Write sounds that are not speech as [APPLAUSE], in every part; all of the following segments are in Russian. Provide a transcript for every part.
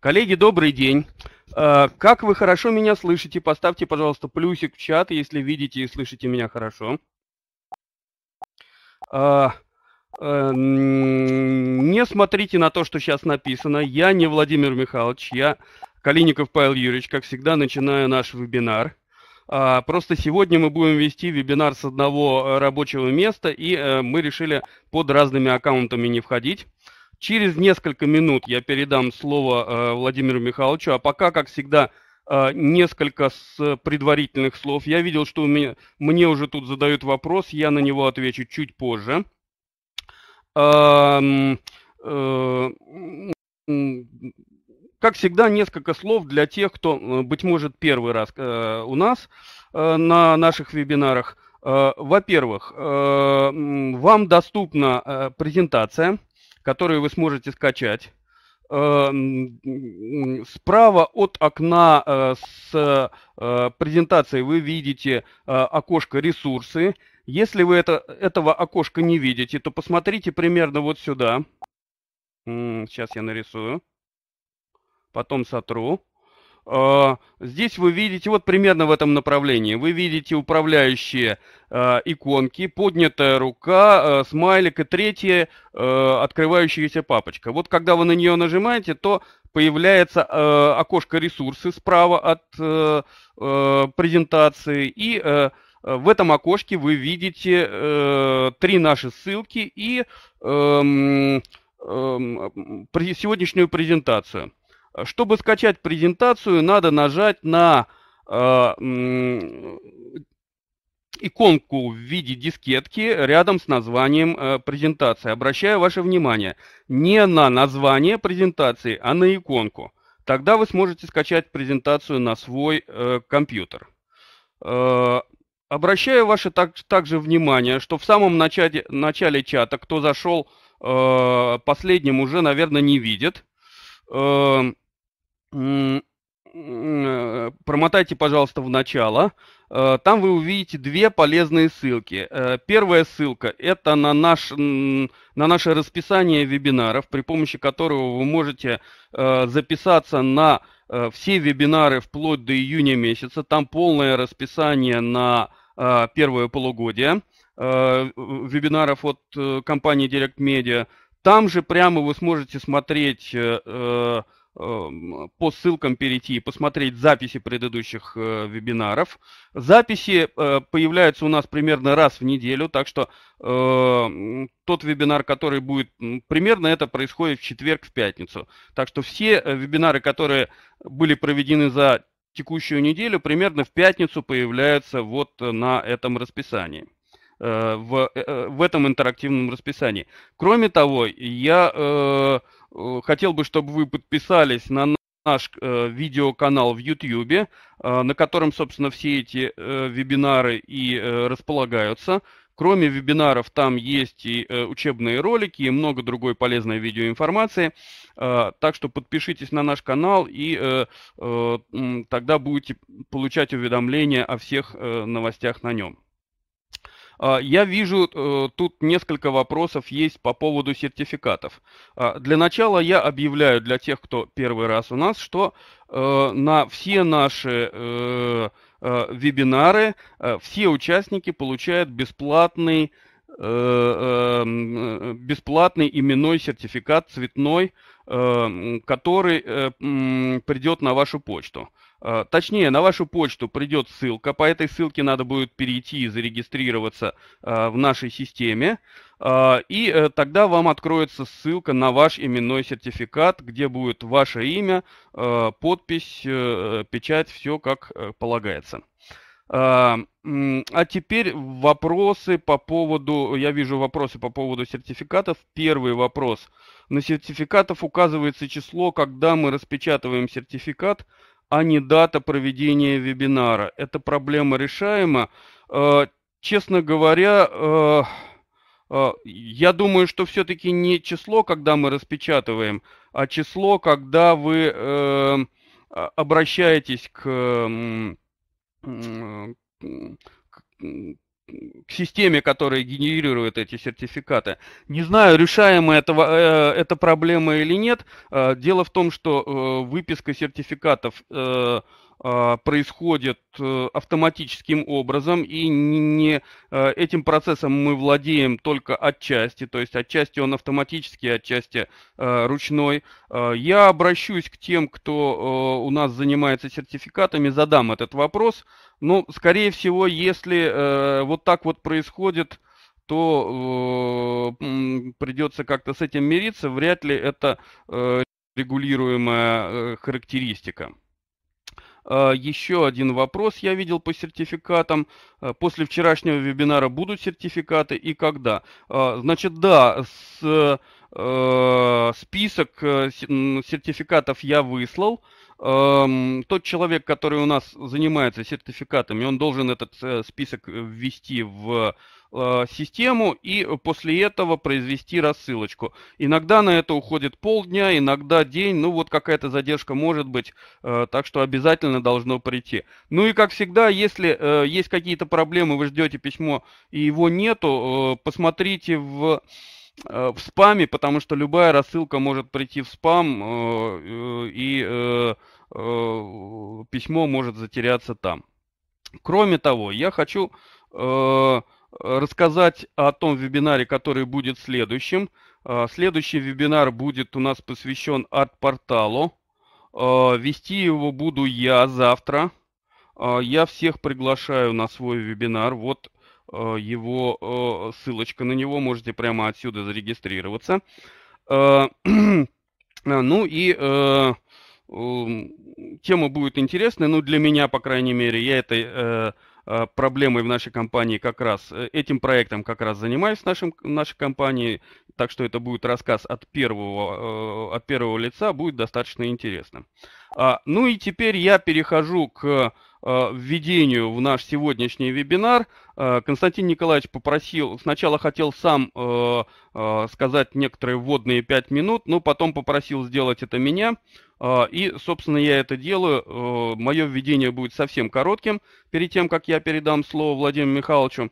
Коллеги, добрый день. Э, как вы хорошо меня слышите? Поставьте, пожалуйста, плюсик в чат, если видите и слышите меня хорошо. Э, э, не смотрите на то, что сейчас написано. Я не Владимир Михайлович, я Калиников Павел Юрьевич. Как всегда, начинаю наш вебинар. Просто сегодня мы будем вести вебинар с одного рабочего места, и мы решили под разными аккаунтами не входить. Через несколько минут я передам слово э, Владимиру Михайловичу, а пока, как всегда, э, несколько с предварительных слов. Я видел, что у меня, мне уже тут задают вопрос, я на него отвечу чуть позже. Эм, э, как всегда, несколько слов для тех, кто, э, быть может, первый раз э, у нас на наших вебинарах. во-первых, вам доступна презентация которые вы сможете скачать. Эм, справа от окна э, с э, презентацией вы видите э, окошко «Ресурсы». Если вы это, этого окошка не видите, то посмотрите примерно вот сюда. Сейчас я нарисую. Потом сотру. Э, здесь вы видите, вот примерно в этом направлении, вы видите управляющие э, иконки, поднятая рука, э, смайлик и третья э, открывающаяся папочка. Вот когда вы на нее нажимаете, то появляется э, окошко ресурсы справа от э, э, презентации и э, в этом окошке вы видите э, три наши ссылки и э, э, сегодняшнюю презентацию. Чтобы скачать презентацию, надо нажать на э, иконку в виде дискетки рядом с названием э, презентации. Обращаю ваше внимание не на название презентации, а на иконку. Тогда вы сможете скачать презентацию на свой э, компьютер. Э, обращаю ваше так, также внимание, что в самом начале, начале чата, кто зашел э, последним, уже, наверное, не видит. Э, Э, промотайте, пожалуйста, в начало. Э, там вы увидите две полезные ссылки. Э, первая ссылка – это на, наш, на наше расписание вебинаров, при помощи которого вы можете записаться на все вебинары вплоть до июня месяца. Там полное расписание на первое полугодие вебинаров от компании Direct Media. Там же прямо вы сможете смотреть Эм, по ссылкам перейти и посмотреть записи предыдущих э, вебинаров. Записи э, появляются у нас примерно раз в неделю, так что эм, тот вебинар, который будет примерно, это происходит в четверг, в пятницу. Так что все э, вебинары, которые были проведены за текущую неделю, примерно в пятницу появляются вот на этом расписании в, в этом интерактивном расписании. Кроме того, я Э, хотел бы, чтобы вы подписались на наш э, видеоканал в YouTube, э, на котором, собственно, все эти э, вебинары и э, располагаются. Кроме вебинаров, там есть и э, учебные ролики, и много другой полезной видеоинформации. Так что подпишитесь на наш канал, и тогда будете получать уведомления о всех новостях на нем. А, я вижу, э, тут несколько вопросов есть по поводу сертификатов. А, для начала я объявляю для тех, кто первый раз у нас, что э, на все наши э, вебинары все участники получают бесплатный эм, бесплатный именной сертификат цветной, который придет на вашу почту. Э, точнее, на вашу почту придет ссылка. По этой ссылке надо будет перейти и зарегистрироваться э, в нашей системе. Э, и тогда вам откроется ссылка на ваш именной сертификат, где будет ваше имя, подпись, печать, все как полагается. А теперь вопросы по поводу, я вижу вопросы по поводу сертификатов. Первый вопрос. На сертификатов указывается число, когда мы распечатываем сертификат а не дата проведения вебинара. Эта проблема решаема. Э, честно говоря, э, э, я думаю, что все-таки не число, когда мы распечатываем, а число, когда вы обращаетесь к, к к системе, которая генерирует эти сертификаты. Не знаю, решаемая это, э, эта проблема или нет. Э, дело в том, что э, выписка сертификатов э, э, происходит э, автоматическим образом, и не, этим процессом мы владеем только отчасти, то есть отчасти он автоматический, отчасти ручной. Я обращусь к тем, кто у нас занимается сертификатами, задам этот вопрос – ну, скорее всего, если э, вот так вот происходит, то э, придется как-то с этим мириться. Вряд ли это э, регулируемая э, характеристика. Э, еще один вопрос я видел по сертификатам. Э, после вчерашнего вебинара будут сертификаты и когда? Э, значит, да, с, э, список э, сертификатов я выслал. Э, Эм, тот человек, который у нас занимается сертификатами, он должен этот э, список э, ввести в э, систему и после этого произвести рассылочку. Иногда на это уходит полдня, иногда день, ну вот какая-то задержка может быть, так что обязательно должно прийти. Ну и как всегда, если есть какие-то проблемы, вы ждете письмо и его нету, посмотрите в... Э, в спаме, потому что любая рассылка может прийти в спам, э, и э, письмо может затеряться там. Кроме того, я хочу рассказать о том вебинаре, который будет следующим. Следующий вебинар будет у нас посвящен арт-порталу. Вести его буду я завтра. Я всех приглашаю на свой вебинар. Вот Э, его э, ссылочка на него, можете прямо отсюда зарегистрироваться. Э, [CLEARS THROAT] а, ну и тема будет интересная, ну для меня, по крайней мере, я этой проблемой в нашей компании как раз, этим проектом как раз занимаюсь в нашем, нашей компании, так что это будет рассказ от первого, от первого лица, будет достаточно интересно. А, ну и теперь я перехожу к Э, введению в наш сегодняшний вебинар. Э, Константин Николаевич попросил, сначала хотел сам э, сказать некоторые вводные пять минут, но потом попросил сделать это меня. И, собственно, я это делаю. Мое введение будет совсем коротким перед тем, как я передам слово Владимиру Михайловичу.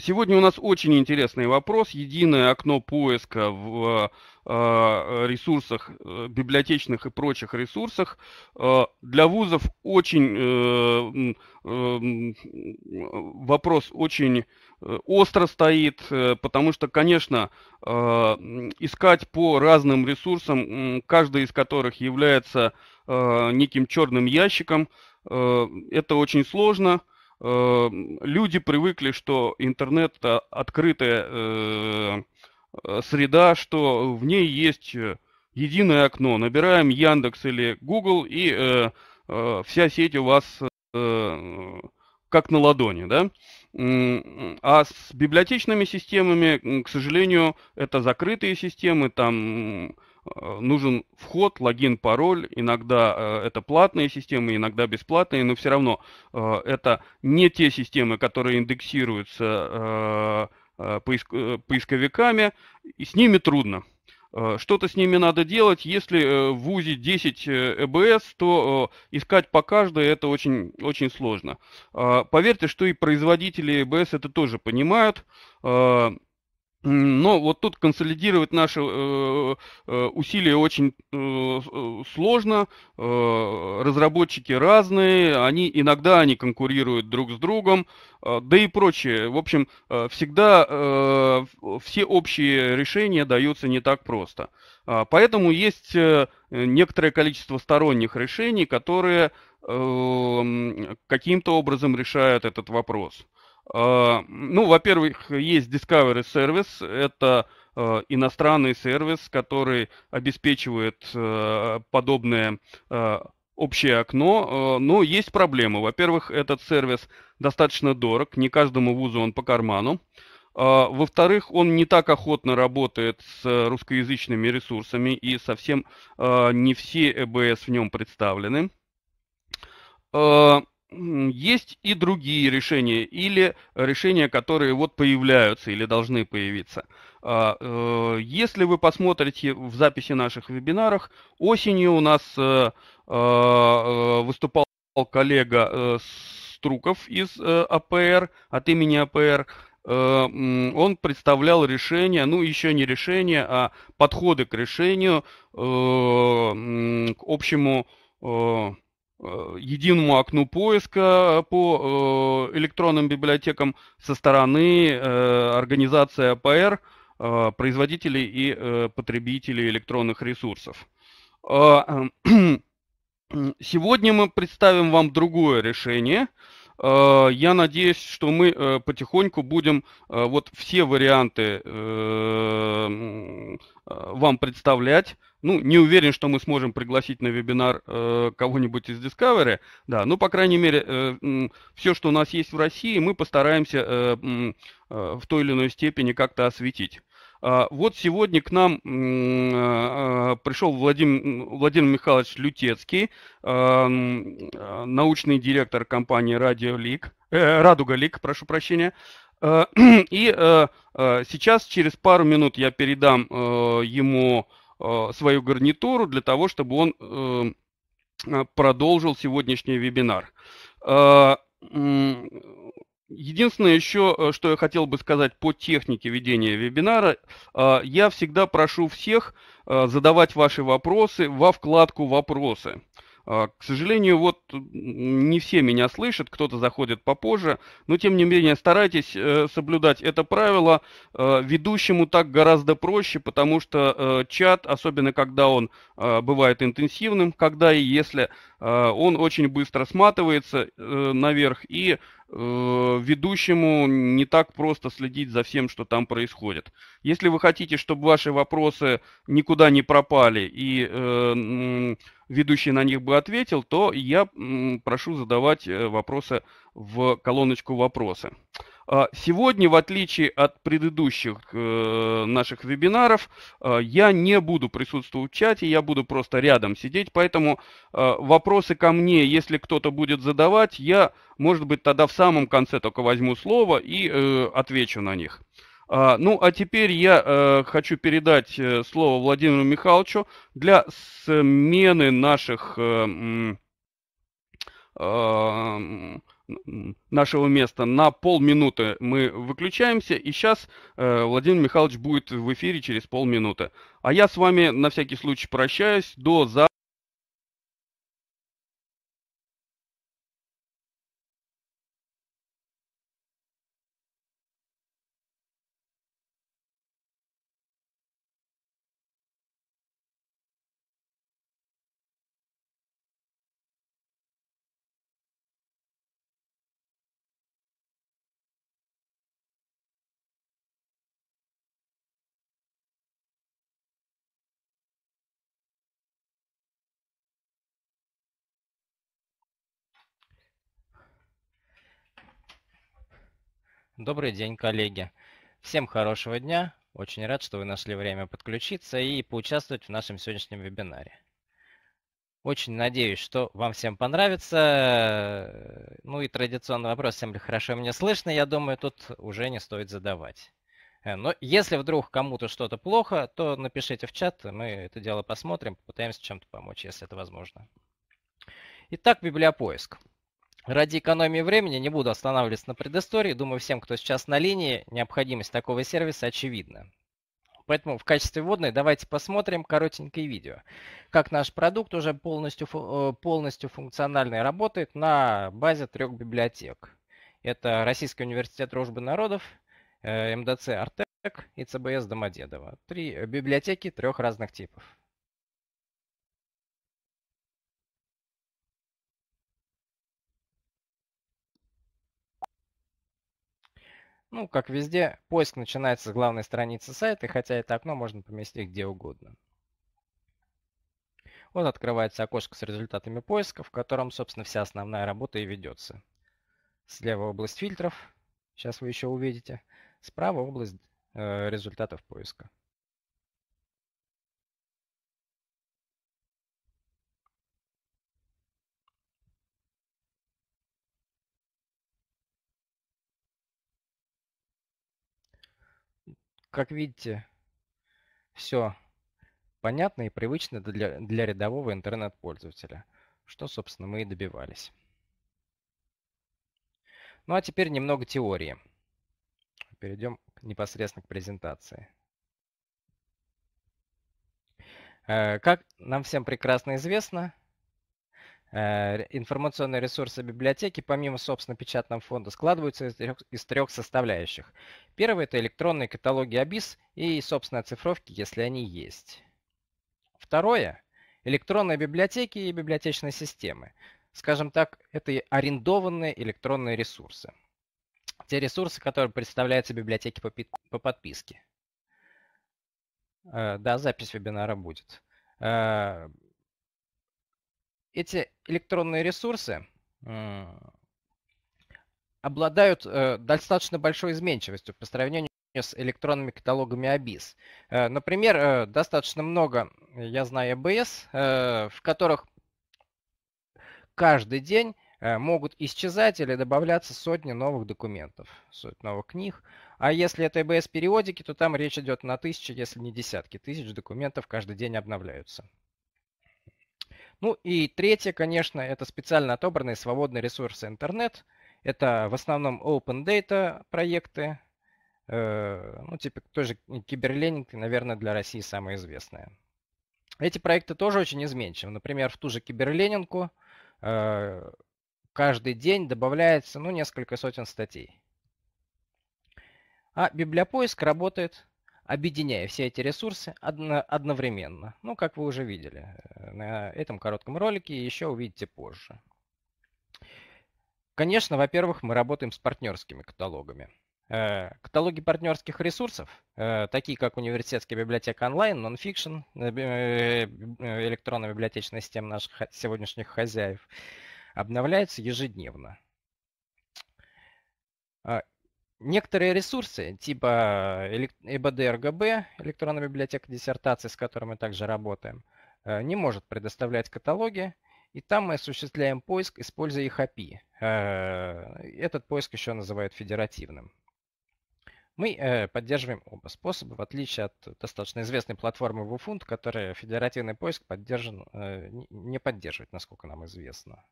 Сегодня у нас очень интересный вопрос. Единое окно поиска в а, а, ресурсах, э, библиотечных и прочих ресурсах. Э, для вузов очень э, вопрос очень остро стоит, потому что, конечно, искать по разным ресурсам, каждый из которых является неким черным ящиком, это очень сложно. Эм, люди привыкли, что интернет это открытая э, э, среда, что в ней есть единое окно. Набираем Яндекс или Google, и э, вся сеть у вас как на ладони, да? А с библиотечными системами, к сожалению, это закрытые системы, там Э, нужен вход, логин, пароль. Иногда э, это платные системы, иногда бесплатные, но все равно э, это не те системы, которые индексируются поисковиками, и с ними трудно. Что-то с ними надо делать. Если в УЗИ 10 ЭБС, то искать по каждой это очень, очень сложно. Поверьте, что и производители ЭБС это тоже понимают. Но вот тут консолидировать наши э, э, усилия очень э, сложно. разработчики разные, они иногда они конкурируют друг с другом, да и прочее. В общем, всегда все общие решения даются не так просто. А, поэтому есть некоторое количество сторонних решений, которые каким-то образом решают этот вопрос. А, ну, во-первых, есть Discovery Service, это а, иностранный сервис, который обеспечивает а, подобное общее окно, но есть проблемы. Во-первых, этот сервис достаточно дорог, не каждому вузу он по карману. Во-вторых, он не так охотно работает с русскоязычными ресурсами, и совсем не все ЭБС в нем представлены есть и другие решения, или решения, которые вот появляются или должны появиться. А, э, если вы посмотрите в записи наших вебинаров, осенью у нас э, э, выступал коллега Струков из АПР, от имени АПР, он представлял решение, ну еще не решение, а подходы к решению, к общему Э, единому окну поиска э, по э, электронным библиотекам со стороны организации АПР, производителей и потребителей электронных ресурсов. А, [CLEARS THROAT] сегодня мы представим вам другое решение – Э, я надеюсь, что мы э, потихоньку будем э, вот все варианты вам представлять. Ну, не уверен, что мы сможем пригласить на вебинар кого-нибудь из Discovery, да, но, ну, по крайней мере, все, что у нас есть в России, мы постараемся в той или иной степени как-то осветить. А, вот сегодня к нам а, пришел Владимир, Владимир Михайлович Лютецкий, а, научный директор компании Радио Лик, э, Радуга Лик, прошу прощения. [CLEARS THROAT] И сейчас, через пару минут, я передам э, ему э, свою гарнитуру для того, чтобы он продолжил сегодняшний вебинар. Единственное еще, э, что я хотел бы сказать по технике ведения вебинара, а, я всегда прошу всех а, задавать ваши вопросы во вкладку «Вопросы». А, к сожалению, вот не все меня слышат, кто-то заходит попозже, но тем не менее старайтесь э, соблюдать это правило. Э, ведущему так гораздо проще, потому что чат, особенно когда он бывает интенсивным, когда и если Э, он очень быстро сматывается э, наверх, и э, ведущему не так просто следить за всем, что там происходит. Если вы хотите, чтобы ваши вопросы никуда не пропали и ведущий на них бы ответил, то я прошу задавать вопросы в колоночку «Вопросы». А, сегодня, в отличие от предыдущих э, наших вебинаров, а, я не буду присутствовать в чате, я буду просто рядом сидеть, поэтому а, вопросы ко мне, если кто-то будет задавать, я, может быть, тогда в самом конце только возьму слово и э, отвечу на них. Ну, а теперь я э, хочу передать слово Владимиру Михайловичу для смены наших нашего места на полминуты мы выключаемся, и сейчас э, Владимир Михайлович будет в эфире через полминуты. А я с вами на всякий случай прощаюсь. До завтра. Добрый день, коллеги. Всем хорошего дня. Очень рад, что вы нашли время подключиться и поучаствовать в нашем сегодняшнем вебинаре. Очень надеюсь, что вам всем понравится. Ну и традиционный вопрос, всем ли хорошо меня слышно, я думаю, тут уже не стоит задавать. Э, но если вдруг кому-то что-то плохо, то напишите в чат, мы это дело посмотрим, попытаемся чем-то помочь, если это возможно. Итак, библиопоиск. Ради экономии времени не буду останавливаться на предыстории. Думаю, всем, кто сейчас на линии, необходимость такого сервиса очевидна. Поэтому в качестве вводной давайте посмотрим коротенькое видео, как наш продукт уже полностью, э, полностью функциональный работает на базе трех библиотек. Это Российский университет дружбы народов, э, МДЦ «Артек» и ЦБС «Домодедово». Три э, библиотеки трех разных типов. Ну, как везде, поиск начинается с главной страницы сайта, хотя это окно можно поместить где угодно. Вот открывается окошко с результатами поиска, в котором, собственно, вся основная работа и ведется. Слева область фильтров, сейчас вы еще увидите, справа область э, результатов поиска. как видите, все понятно и привычно для, для рядового интернет-пользователя, что, собственно, мы и добивались. Ну а теперь немного теории. Перейдем непосредственно к презентации. Э, как нам всем прекрасно известно, Э, информационные ресурсы библиотеки, помимо, собственно, печатного фонда, складываются из трех, из трех составляющих. Первый – это электронные каталоги АБИС и, собственно, оцифровки, если они есть. Второе – электронные библиотеки и библиотечные системы. Скажем так, это арендованные электронные ресурсы. Те ресурсы, которые представляются библиотеке по, по подписке. Э, да, запись вебинара будет. Э, эти электронные ресурсы э, обладают э, достаточно большой изменчивостью по сравнению с электронными каталогами ABIS. Э, например, достаточно много, я знаю, ABS, в которых каждый день могут исчезать или добавляться сотни новых документов, сотни новых книг. А если это ABS периодики, то там речь идет на тысячи, если не десятки тысяч документов каждый день обновляются. Ну и третье, конечно, это специально отобранные свободные ресурсы интернет. Это в основном open data проекты, э, ну, типа тоже киберленинг, наверное, для России самое известное. Эти проекты тоже очень изменчивы. Например, в ту же киберленинку э, каждый день добавляется ну, несколько сотен статей. А библиопоиск работает объединяя все эти ресурсы одновременно. Ну, как вы уже видели э, на этом коротком ролике, еще увидите позже. Конечно, во-первых, мы работаем с партнерскими каталогами. Э, каталоги партнерских ресурсов, э, такие как университетская библиотека онлайн, нонфикшн, электронная библиотечная система наших сегодняшних хозяев, обновляются ежедневно. А, некоторые ресурсы, типа э, ЭБД-РГБ, электронная библиотека диссертации, с которой мы также работаем, э, не может предоставлять каталоги, и там мы осуществляем поиск, используя их API. Э, этот поиск еще называют федеративным. Мы поддерживаем оба способа, в отличие от достаточно известной платформы WooFund, которая федеративный поиск поддержан, не поддерживает, насколько нам известно.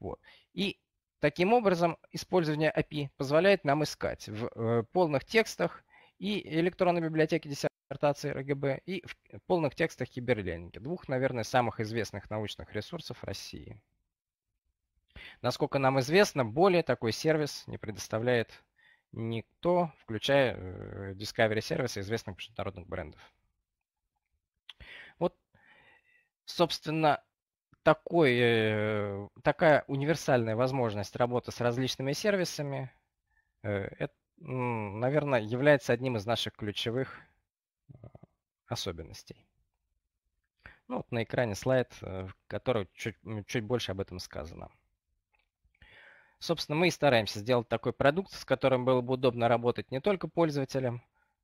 Вот. И Таким образом, использование API позволяет нам искать в э, полных текстах и электронной библиотеке диссертации РГБ, и в э, полных текстах Киберленинга, двух, наверное, самых известных научных ресурсов России. Насколько нам известно, более такой сервис не предоставляет никто, включая э, Discovery сервисы известных международных брендов. Вот, собственно, такой, э, такая универсальная возможность работы с различными сервисами, э, это, наверное, является одним из наших ключевых а, особенностей. Ну, вот на экране слайд, э, в котором чуть, чуть больше об этом сказано. Собственно, мы и стараемся сделать такой продукт, с которым было бы удобно работать не только пользователям,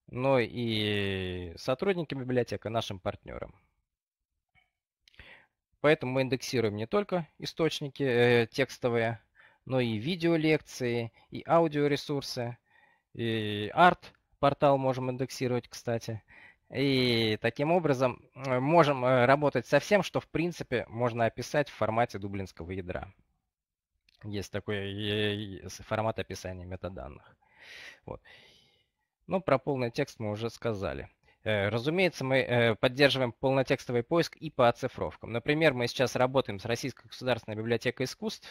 но и сотрудникам библиотек нашим партнерам. Поэтому мы индексируем не только источники э, текстовые, но и видеолекции, и аудиоресурсы, и арт-портал можем индексировать, кстати. И таким образом э, можем э, работать со всем, что в принципе можно описать в формате дублинского ядра. Есть такой э, формат описания метаданных. Вот. Но ну, про полный текст мы уже сказали. Э, разумеется, мы э, поддерживаем полнотекстовый поиск и по оцифровкам. Например, мы сейчас работаем с Российской государственной библиотекой искусств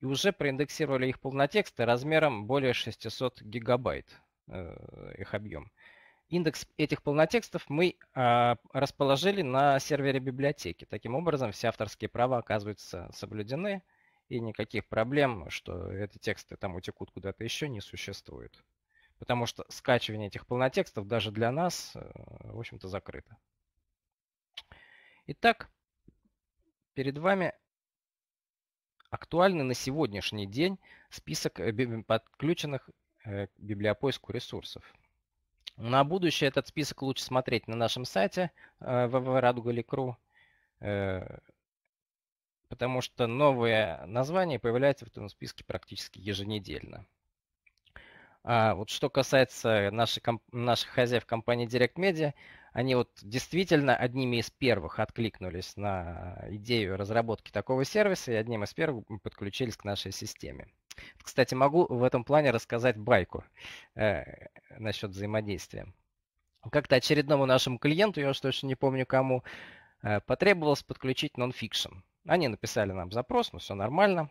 и уже проиндексировали их полнотексты размером более 600 гигабайт, э, их объем. Индекс этих полнотекстов мы а, расположили на сервере библиотеки. Таким образом, все авторские права оказываются соблюдены, и никаких проблем, что эти тексты там утекут куда-то еще, не существует потому что скачивание этих полнотекстов даже для нас, э, в общем-то, закрыто. Итак, перед вами актуальный на сегодняшний день список э, подключенных э, к библиопоиску ресурсов. На будущее этот список лучше смотреть на нашем сайте www.radugalik.ru, потому что новые названия появляются в этом списке практически еженедельно. А вот что касается нашей, наших хозяев компании Direct Media, они вот действительно одними из первых откликнулись на идею разработки такого сервиса и одним из первых подключились к нашей системе. Кстати, могу в этом плане рассказать байку э, насчет взаимодействия. Как-то очередному нашему клиенту, я уж точно не помню кому, э, потребовалось подключить нонфикшн. Они написали нам запрос, ну все нормально.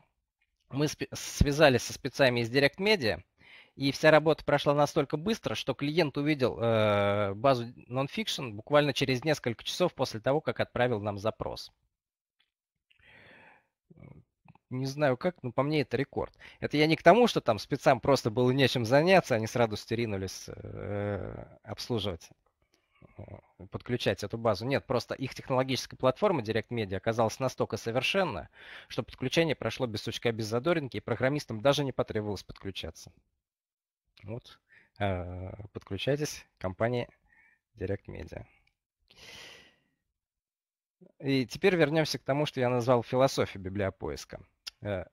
Мы связались со спецами из Direct Media – и вся работа прошла настолько быстро, что клиент увидел э, базу Nonfiction буквально через несколько часов после того, как отправил нам запрос. Не знаю как, но по мне это рекорд. Это я не к тому, что там спецам просто было нечем заняться, они с радостью ринулись э, обслуживать э, подключать эту базу. Нет, просто их технологическая платформа Direct Media оказалась настолько совершенна, что подключение прошло без сучка, без задоринки, и программистам даже не потребовалось подключаться. Вот. А, подключайтесь к компании Direct Media. И теперь вернемся к тому, что я назвал философией библиопоиска. Э,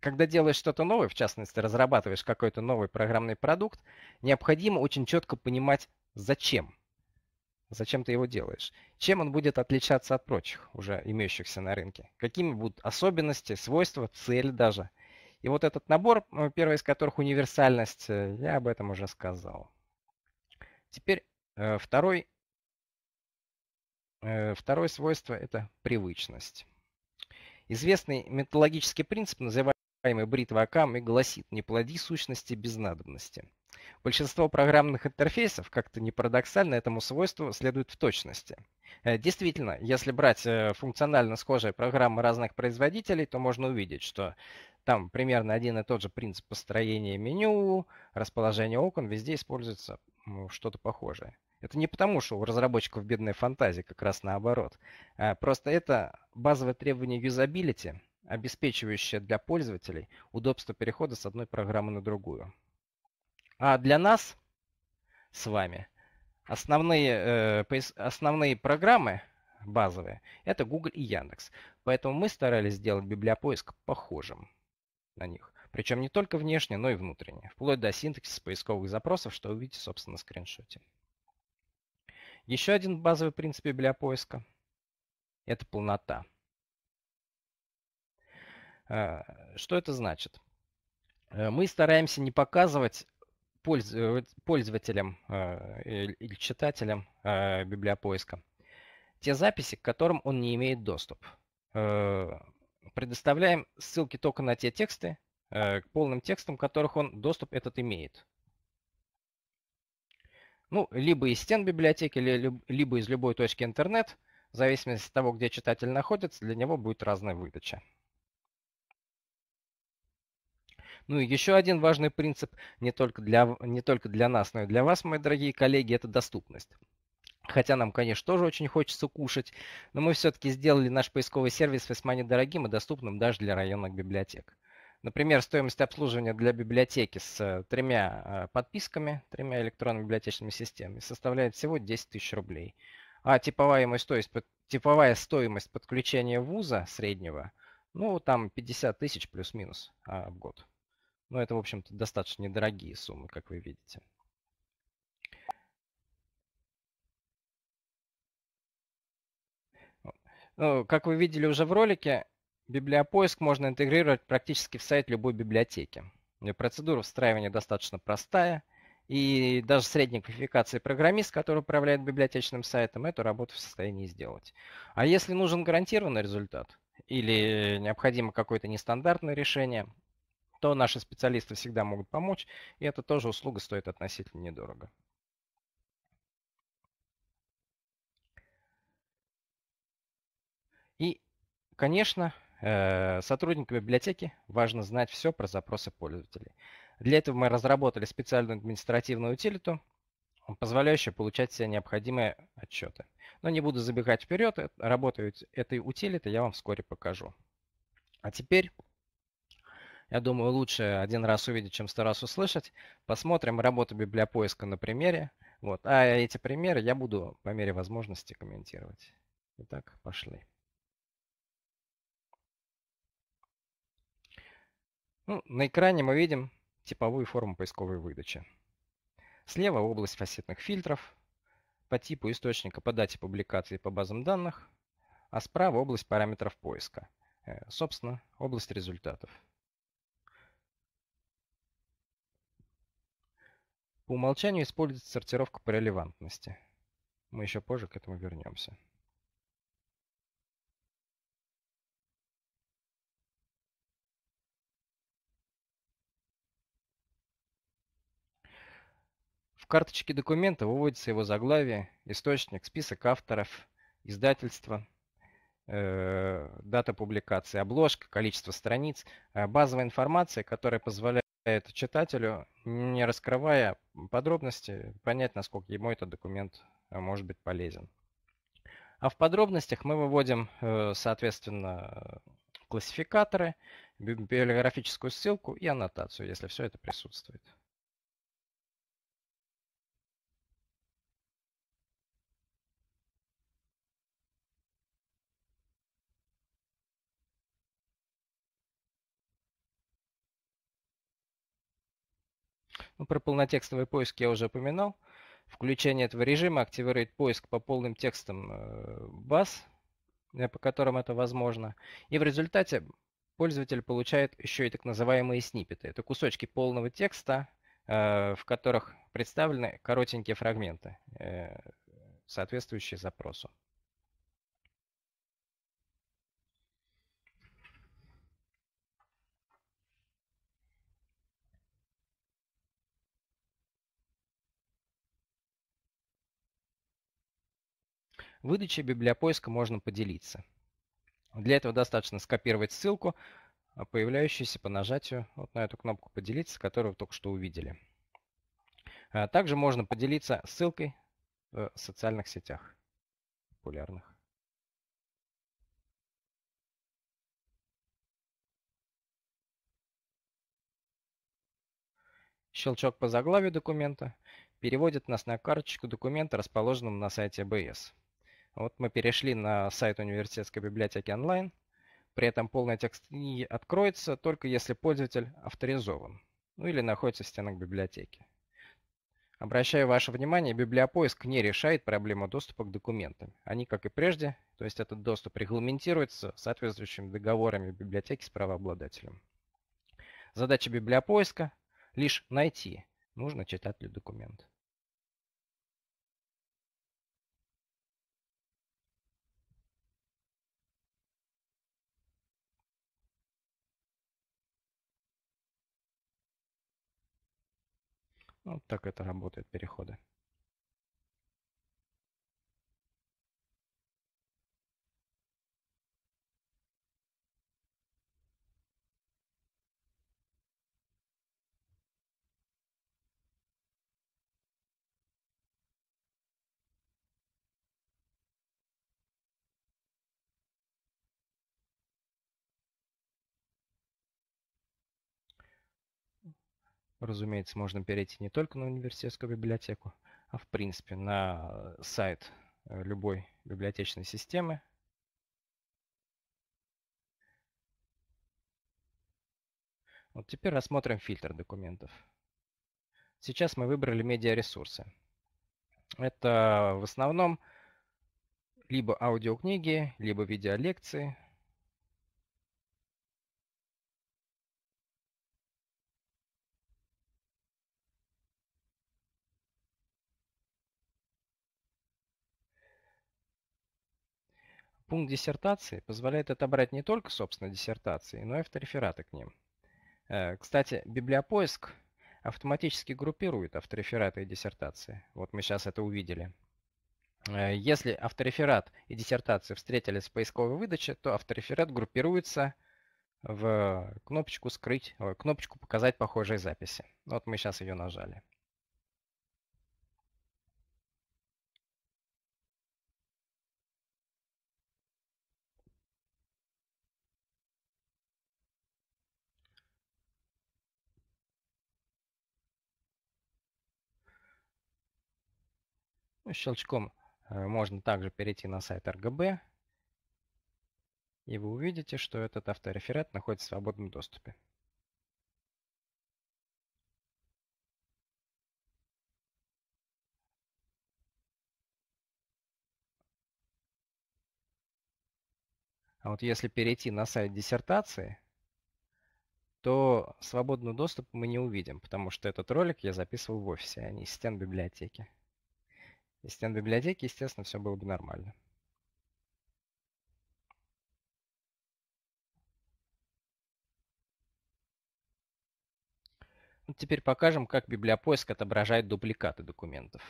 когда делаешь что-то новое, в частности, разрабатываешь какой-то новый программный продукт, необходимо очень четко понимать, зачем. Зачем ты его делаешь? Чем он будет отличаться от прочих, уже имеющихся на рынке? Какими будут особенности, свойства, цель даже – и вот этот набор, первый из которых универсальность, э, я об этом уже сказал. Теперь э, второй, э, второе свойство – это привычность. Известный методологический принцип, называемый бритва Акам, и гласит «не плоди сущности без надобности». Большинство программных интерфейсов, как-то не парадоксально, этому свойству следует в точности. Действительно, если брать функционально схожие программы разных производителей, то можно увидеть, что там примерно один и тот же принцип построения меню, расположения окон, везде используется что-то похожее. Это не потому, что у разработчиков бедная фантазия, как раз наоборот. А просто это базовое требование юзабилити, обеспечивающее для пользователей удобство перехода с одной программы на другую. А для нас с вами основные, э, основные программы базовые – это Google и Яндекс. Поэтому мы старались сделать библиопоиск похожим на них. Причем не только внешне, но и внутренне, вплоть до синтаксиса поисковых запросов, что вы видите, собственно, на скриншоте. Еще один базовый принцип библиопоиска – это полнота. Э, что это значит? Э, мы стараемся не показывать э, пользователям или читателям библиопоиска те записи, к которым он не имеет доступ предоставляем ссылки только на те тексты, э, к полным текстам которых он доступ этот имеет. Ну, либо из стен библиотеки, либо из любой точки интернет, в зависимости от того, где читатель находится, для него будет разная выдача. Ну и еще один важный принцип не только для, не только для нас, но и для вас, мои дорогие коллеги, это доступность. Хотя нам, конечно, тоже очень хочется кушать, но мы все-таки сделали наш поисковый сервис весьма недорогим и доступным даже для районных библиотек. Например, стоимость обслуживания для библиотеки с э, тремя э, подписками, тремя электронными библиотечными системами составляет всего 10 тысяч рублей. А типовая стоимость, типовая стоимость подключения вуза среднего, ну, там 50 тысяч плюс-минус а, в год. Но ну, это, в общем-то, достаточно недорогие суммы, как вы видите. Ну, как вы видели уже в ролике, библиопоиск можно интегрировать практически в сайт любой библиотеки. Процедура встраивания достаточно простая, и даже средней квалификации программист, который управляет библиотечным сайтом, эту работу в состоянии сделать. А если нужен гарантированный результат или необходимо какое-то нестандартное решение, то наши специалисты всегда могут помочь, и это тоже услуга стоит относительно недорого. Конечно, э, сотрудникам библиотеки важно знать все про запросы пользователей. Для этого мы разработали специальную административную утилиту, позволяющую получать все необходимые отчеты. Но не буду забегать вперед, э, работаю этой утилиты я вам вскоре покажу. А теперь, я думаю, лучше один раз увидеть, чем сто раз услышать. Посмотрим работу библиопоиска на примере. Вот. А эти примеры я буду по мере возможности комментировать. Итак, пошли. Ну, на экране мы видим типовую форму поисковой выдачи. Слева область фасетных фильтров по типу источника, по дате публикации, по базам данных, а справа область параметров поиска, э, собственно, область результатов. По умолчанию используется сортировка по релевантности. Мы еще позже к этому вернемся. В карточке документа выводится его заглавие, источник, список авторов, издательство, э, дата публикации, обложка, количество страниц, э, базовая информация, которая позволяет читателю, не раскрывая подробности, понять, насколько ему этот документ э, может быть полезен. А в подробностях мы выводим, э, соответственно, классификаторы, библиографическую ссылку и аннотацию, если все это присутствует. Ну, про полнотекстовый поиск я уже упоминал. Включение этого режима активирует поиск по полным текстам э, баз, э, по которым это возможно. И в результате пользователь получает еще и так называемые снипеты. Это кусочки полного текста, э, в которых представлены коротенькие фрагменты, соответствующие запросу. Выдачей библиопоиска можно поделиться. Для этого достаточно скопировать ссылку, а, появляющуюся по нажатию вот на эту кнопку «Поделиться», которую вы только что увидели. А, также можно поделиться ссылкой э, в социальных сетях популярных. Щелчок по заглавию документа переводит нас на карточку документа, расположенного на сайте БС. Вот мы перешли на сайт университетской библиотеки онлайн. При этом полный текст не откроется только если пользователь авторизован, ну или находится в стенах библиотеки. Обращаю ваше внимание, библиопоиск не решает проблему доступа к документам. Они, как и прежде, то есть этот доступ регламентируется соответствующими договорами библиотеки с правообладателем. Задача библиопоиска – лишь найти, нужно читать ли документ. Вот ну, так это работает переходы. Разумеется, можно перейти не только на университетскую библиотеку, а в принципе на э, сайт э, любой библиотечной системы. Вот теперь рассмотрим фильтр документов. Сейчас мы выбрали медиаресурсы. Это в основном либо аудиокниги, либо видеолекции, Пункт диссертации позволяет отобрать не только, собственно, диссертации, но и авторефераты к ним. Э, кстати, библиопоиск автоматически группирует авторефераты и диссертации. Вот мы сейчас это увидели. Э, если автореферат и диссертация встретились в поисковой выдаче, то автореферат группируется в кнопочку «Скрыть», кнопочку «Показать похожие записи». Вот мы сейчас ее нажали. Ну Щелчком э, можно также перейти на сайт RGB, и вы увидите, что этот автореферат находится в свободном доступе. А вот если перейти на сайт диссертации, то свободный доступ мы не увидим, потому что этот ролик я записывал в офисе, а не из стен библиотеки из стен библиотеки, естественно, все было бы нормально. Ну, теперь покажем, как библиопоиск отображает дубликаты документов.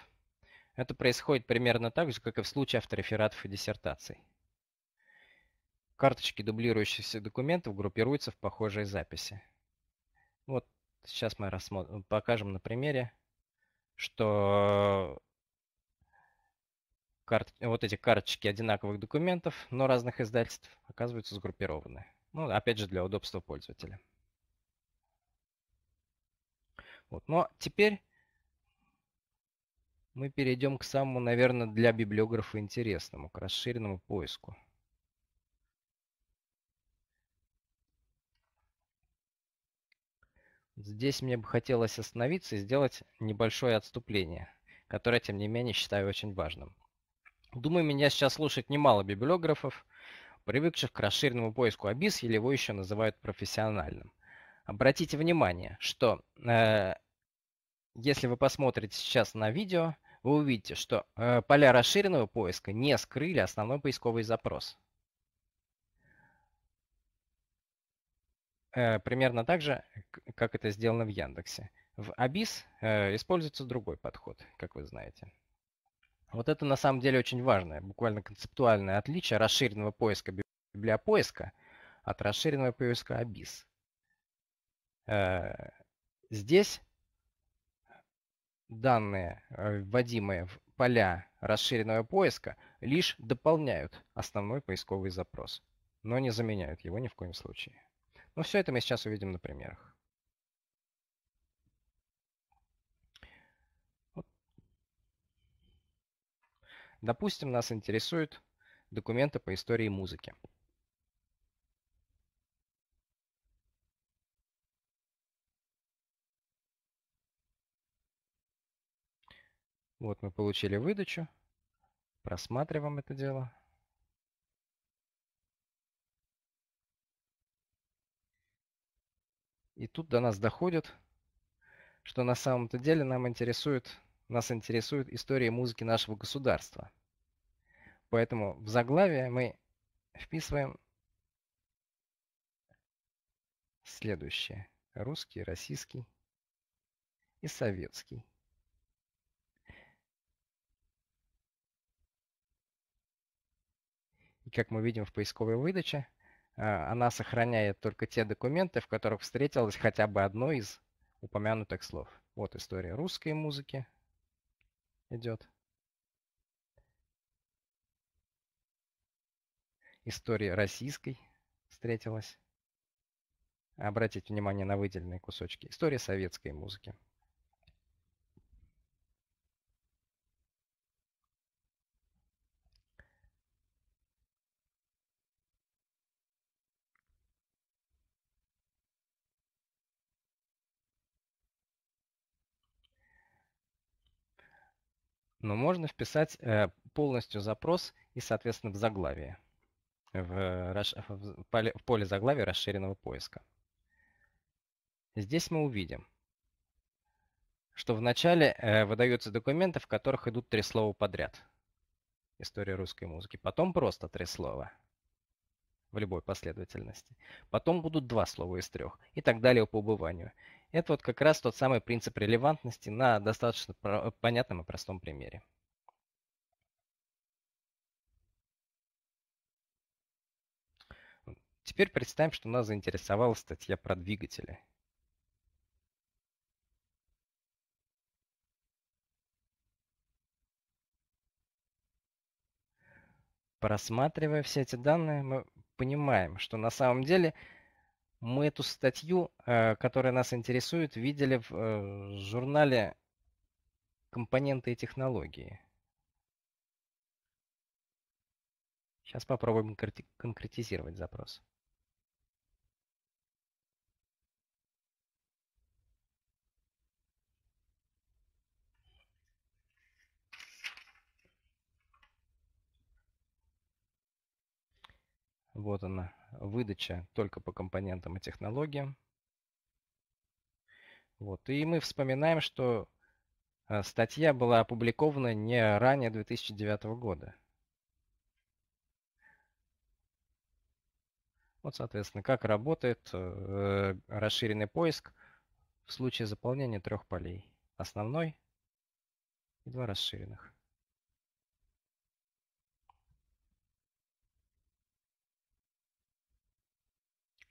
Это происходит примерно так же, как и в случае авторефератов и диссертаций. Карточки дублирующихся документов группируются в похожие записи. Вот сейчас мы рассмотрим, покажем на примере, что карт, вот эти карточки одинаковых документов, но разных издательств оказываются сгруппированы. Ну, опять же, для удобства пользователя. Вот. Но теперь мы перейдем к самому, наверное, для библиографа интересному, к расширенному поиску. Здесь мне бы хотелось остановиться и сделать небольшое отступление, которое, тем не менее, считаю очень важным. Думаю, меня сейчас слушает немало библиографов, привыкших к расширенному поиску АБИС или его еще называют профессиональным. Обратите внимание, что э, если вы посмотрите сейчас на видео, вы увидите, что э, поля расширенного поиска не скрыли основной поисковый запрос. Э, примерно так же, как это сделано в Яндексе. В ABIS э, используется другой подход, как вы знаете. Вот это на самом деле очень важное, буквально концептуальное отличие расширенного поиска библиопоиска от расширенного поиска ABIS. Э, здесь данные, э, вводимые в поля расширенного поиска, лишь дополняют основной поисковый запрос, но не заменяют его ни в коем случае. Но ну, все это мы сейчас увидим на примерах. Допустим, нас интересуют документы по истории музыки. Вот мы получили выдачу, просматриваем это дело. И тут до нас доходит, что на самом-то деле нам интересует нас интересует история музыки нашего государства. Поэтому в заглавие мы вписываем следующее. Русский, российский и советский. И как мы видим в поисковой выдаче, а, она сохраняет только те документы, в которых встретилось хотя бы одно из упомянутых слов. Вот история русской музыки, идет. История российской встретилась. Обратите внимание на выделенные кусочки. История советской музыки. но можно вписать э, полностью запрос и, соответственно, в заглавие, в, в поле заглавия расширенного поиска. Здесь мы увидим, что вначале э, выдаются документы, в которых идут три слова подряд. История русской музыки. Потом просто три слова – в любой последовательности. Потом будут два слова из трех и так далее по убыванию. Это вот как раз тот самый принцип релевантности на достаточно э, понятном и простом примере. Теперь представим, что нас заинтересовала статья про двигатели. Просматривая все эти данные, мы понимаем, что на самом деле мы эту статью, э, которая нас интересует, видели в э, журнале «Компоненты и технологии». Сейчас попробуем конкретизировать запрос. Вот она, выдача только по компонентам и технологиям. Вот. И мы вспоминаем, что э, статья была опубликована не ранее 2009 года. Вот, соответственно, как работает э, расширенный поиск в случае заполнения трех полей. Основной и два расширенных.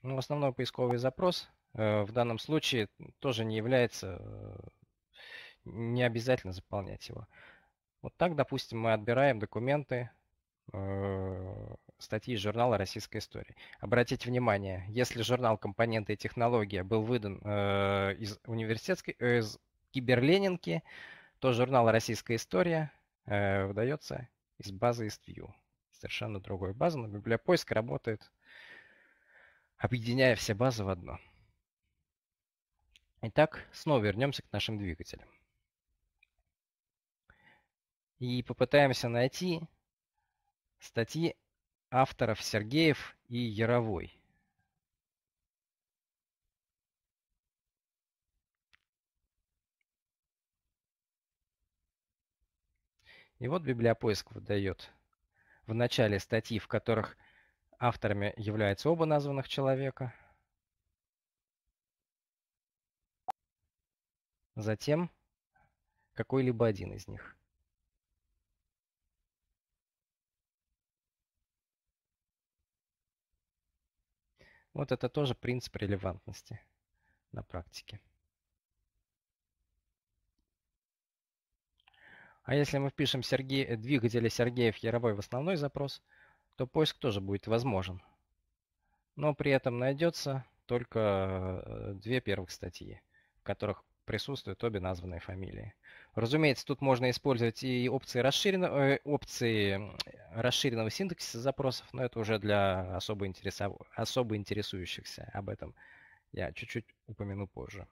Ну, основной поисковый запрос э, в данном случае тоже не является, э, не обязательно заполнять его. Вот так, допустим, мы отбираем документы, э, статьи журнала «Российская история». Обратите внимание, если журнал «Компоненты и технология» был выдан э, из университетской, э, из Киберленинки, то журнал «Российская история» э, выдается из базы IstView. Совершенно другой базы, но библиопоиск работает объединяя все базы в одно. Итак, снова вернемся к нашим двигателям. И попытаемся найти статьи авторов Сергеев и Яровой. И вот библиопоиск выдает в начале статьи, в которых Авторами являются оба названных человека. Затем какой-либо один из них. Вот это тоже принцип релевантности на практике. А если мы впишем Сергей, двигатели Сергеев Яровой в основной запрос – то поиск тоже будет возможен. Но при этом найдется только э, две первых статьи, в которых присутствуют обе названные фамилии. Разумеется, тут можно использовать и опции э, расширенного, опции расширенного синтаксиса запросов, но это уже для особо, интересов, особо интересующихся. Об этом я чуть-чуть упомяну позже.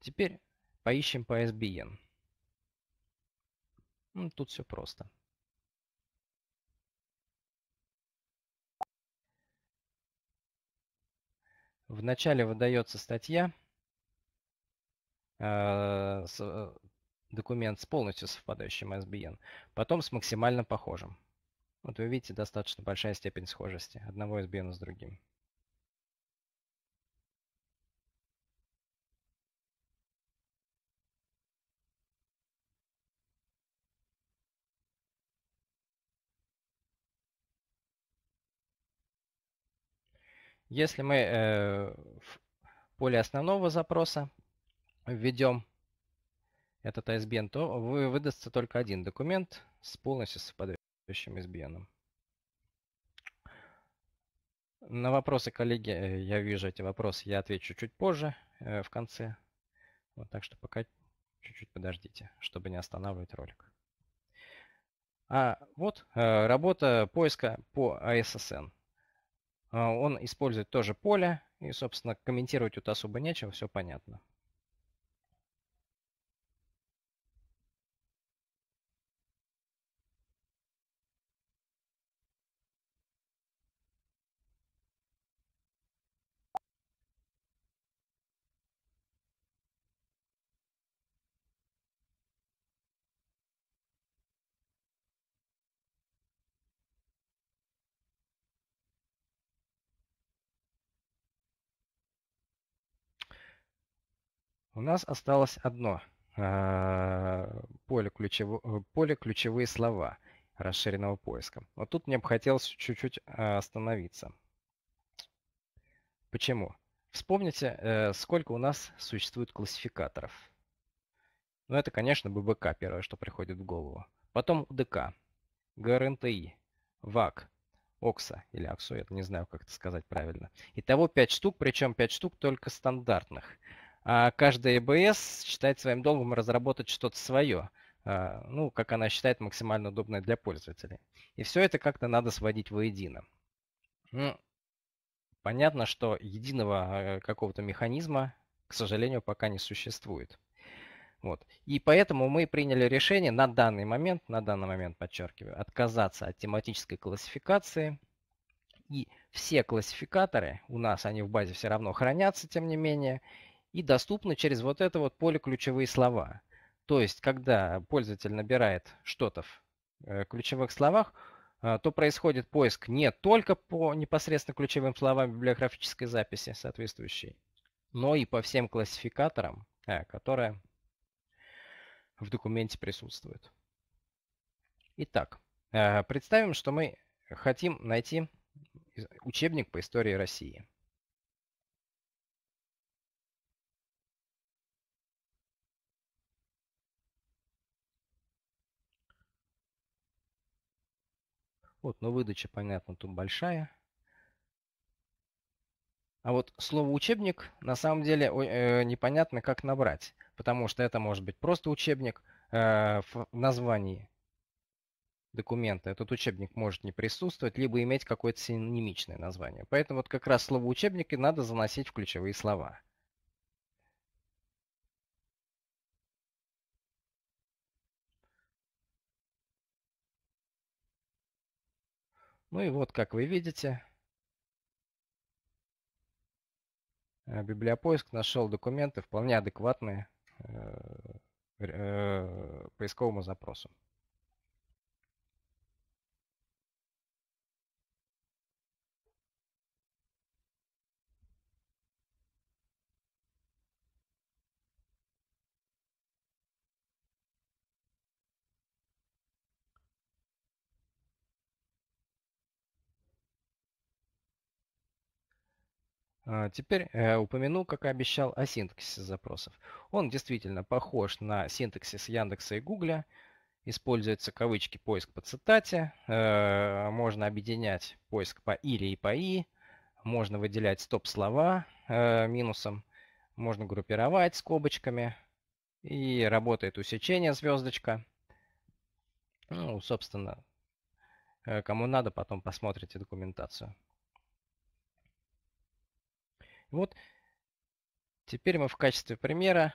Теперь поищем по SBN. Ну, тут все просто. В начале выдается статья, э, э, документ с полностью совпадающим SBN, потом с максимально похожим. Вот вы видите, достаточно большая степень схожести одного SBN с другим. Если мы э, в поле основного запроса введем этот ISBN, то вы, выдастся только один документ с полностью совпадающим ISBN. На вопросы, коллеги, э, я вижу эти вопросы, я отвечу чуть позже, э, в конце. Вот, так что пока чуть-чуть подождите, чтобы не останавливать ролик. А вот э, работа поиска по ISSN. А а, он использует тоже поле, и, собственно, комментировать тут особо нечего, все понятно. У нас осталось одно а, поле, ключев... Э, поле ключевые слова расширенного поиска. Вот тут мне бы хотелось чуть-чуть а, остановиться. Почему? Вспомните, э, сколько у нас существует классификаторов. Ну, это, конечно, ББК первое, что приходит в голову. Потом УДК, ГРНТИ, ВАК, ОКСА или АКСО, я не знаю, как это сказать правильно. Итого 5 штук, причем 5 штук только стандартных а каждая ЭБС считает своим долгом разработать что-то свое, а, ну, как она считает, максимально удобное для пользователей. И все это как-то надо сводить воедино. Ну, понятно, что единого а, какого-то механизма, к сожалению, пока не существует. Вот. И поэтому мы приняли решение на данный момент, на данный момент подчеркиваю, отказаться от тематической классификации. И все классификаторы у нас, они в базе все равно хранятся, тем не менее, и доступны через вот это вот поле ключевые слова. То есть, когда пользователь набирает что-то в э, ключевых словах, а, то происходит поиск не только по непосредственно ключевым словам библиографической записи соответствующей, но и по всем классификаторам, э, которые в документе присутствуют. Итак, э, представим, что мы хотим найти учебник по истории России – Вот, но выдача, понятно, тут большая. А вот слово учебник на самом деле э, непонятно, как набрать, потому что это может быть просто учебник э, в названии документа. Этот учебник может не присутствовать, либо иметь какое-то синонимичное название. Поэтому вот как раз слово учебник надо заносить в ключевые слова. Ну и вот, как вы видите, э, библиопоиск нашел документы вполне адекватные э, э, поисковому запросу. А, теперь э, упомяну, как обещал, о синтаксисе запросов. Он действительно похож на синтаксис Яндекса и Гугля. Используются кавычки поиск по цитате. Э, можно объединять поиск по или и по и. Можно выделять стоп-слова э, минусом. Можно группировать скобочками. И работает усечение звездочка. Ну, собственно, кому надо, потом посмотрите документацию. Вот теперь мы в качестве примера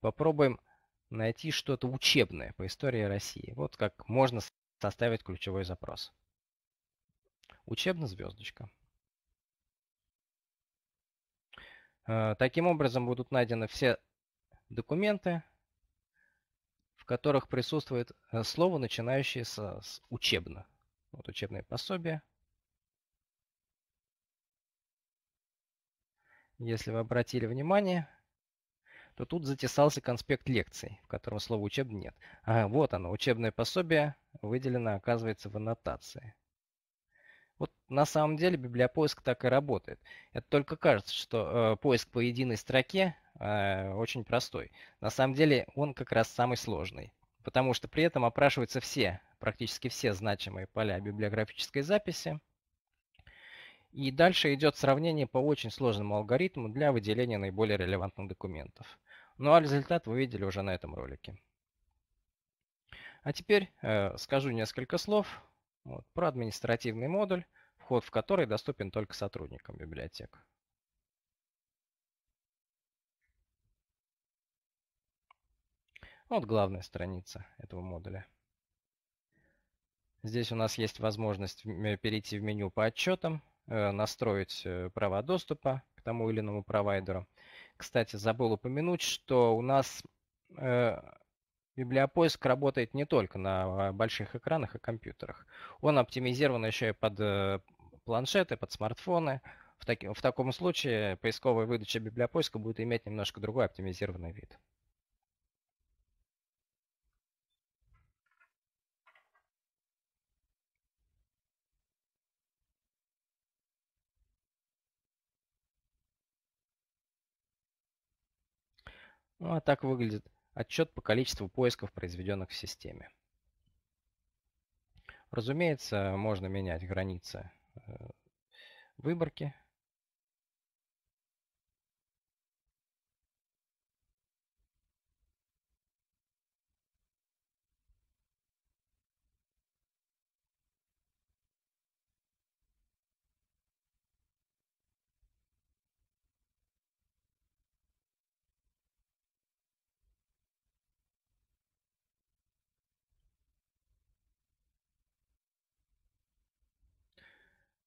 попробуем найти что-то учебное по истории России. Вот как можно составить ключевой запрос. учебно звездочка. Э, таким образом будут найдены все документы, в которых присутствует э, слово, начинающееся с, с учебно. Вот учебное пособие, Если вы обратили внимание, то тут затесался конспект лекций, в котором слова «учеб» нет. А вот оно, учебное пособие выделено, оказывается, в аннотации. Вот на самом деле библиопоиск так и работает. Это только кажется, что э, поиск по единой строке э, очень простой. На самом деле он как раз самый сложный, потому что при этом опрашиваются все, практически все значимые поля библиографической записи, и дальше идет сравнение по очень сложному алгоритму для выделения наиболее релевантных документов. Ну а результат вы видели уже на этом ролике. А теперь э, скажу несколько слов вот, про административный модуль, вход в который доступен только сотрудникам библиотек. Вот главная страница этого модуля. Здесь у нас есть возможность перейти в меню по отчетам, Э, настроить э, права доступа к тому или иному провайдеру. Кстати, забыл упомянуть, что у нас э, Библиопоиск работает не только на а, больших экранах и компьютерах. Он оптимизирован еще и под планшеты, под смартфоны. В, таки, в таком случае поисковая выдача библиопоиска будет иметь немножко другой оптимизированный вид. Ну а так выглядит отчет по количеству поисков, произведенных в системе. Разумеется, можно менять границы э, выборки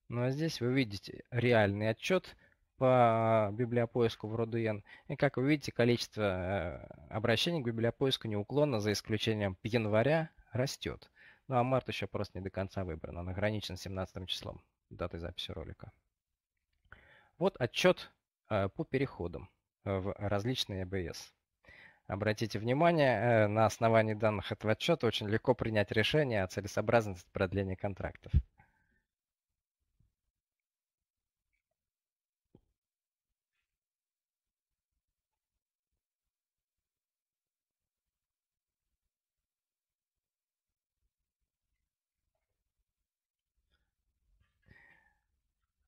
Ну а здесь вы видите реальный отчет по а, библиопоиску в RODN. И как вы видите, количество э, обращений к библиопоиску неуклонно, за исключением января, растет. Ну а март еще просто не до конца выбран, он ограничен 17 числом, даты записи ролика. Вот отчет э, по переходам э, в различные ABS. Обратите внимание, на основании данных этого отчета очень легко принять решение о целесообразности продления контрактов.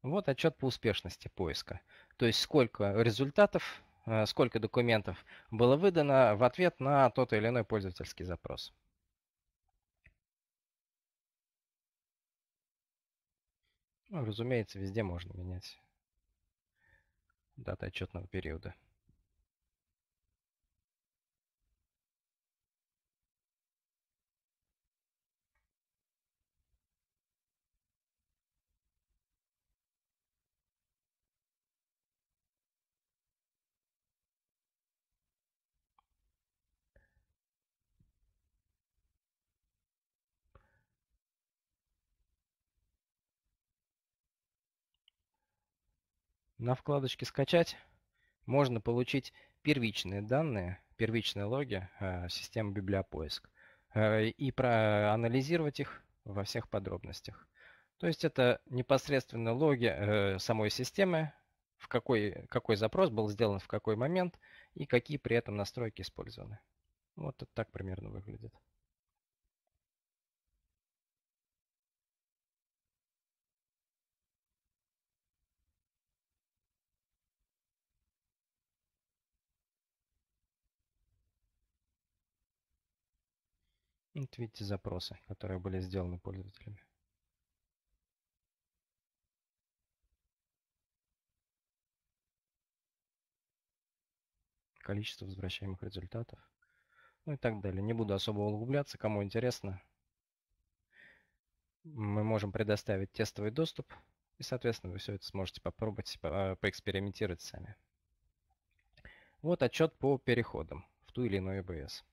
Вот отчет по успешности поиска. То есть сколько результатов, э, сколько документов было выдано в ответ на тот или иной пользовательский запрос. Ну, разумеется, везде можно менять даты отчетного периода. На вкладочке «Скачать» можно получить первичные данные, первичные логи э, системы библиопоиск э, и проанализировать их во всех подробностях. То есть это непосредственно логи э, самой системы, в какой, какой запрос был сделан в какой момент и какие при этом настройки использованы. Вот это так примерно выглядит. Вот видите запросы, которые были сделаны пользователями. количество возвращаемых результатов, ну и так далее. Не буду особо углубляться, кому интересно. Мы можем предоставить тестовый доступ, и, соответственно, вы все это сможете попробовать, по поэкспериментировать сами. Вот отчет по переходам в ту или иную ЭБС.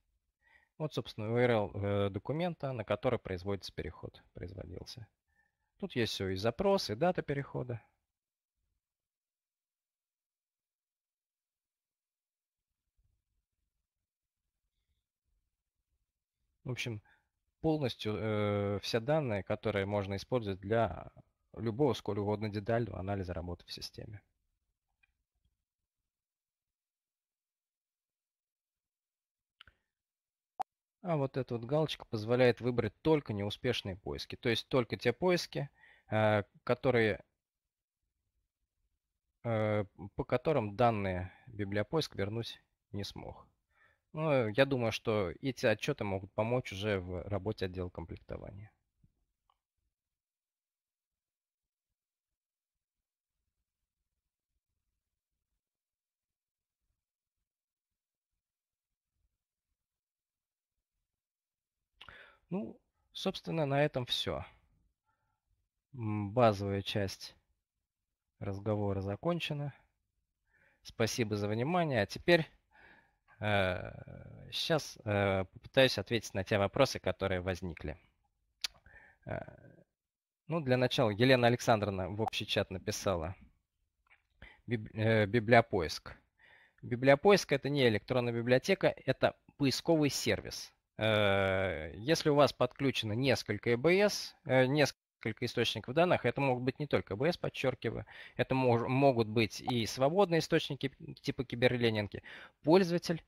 Вот, собственно, URL э, документа, на который производится переход, производился. Тут есть все и запрос, и дата перехода. В общем, полностью э, все данные, которые можно использовать для любого сколь угодно детального анализа работы в системе. А вот эта вот галочка позволяет выбрать только неуспешные поиски. То есть только те поиски, э, которые, э, по которым данные библиопоиск вернуть не смог. Но ну, я думаю, что эти отчеты могут помочь уже в работе отдела комплектования. Ну, собственно, на этом все. Базовая часть разговора закончена. Спасибо за внимание. А теперь э, сейчас э, попытаюсь ответить на те вопросы, которые возникли. Э, ну, для начала Елена Александровна в общий чат написала э, библиопоиск. Библиопоиск это не электронная библиотека, это поисковый сервис. Э, если у вас подключено несколько EBS, э, несколько источников данных, это могут быть не только EBS, подчеркиваю, это мож, могут быть и свободные источники типа киберленинки. Пользователь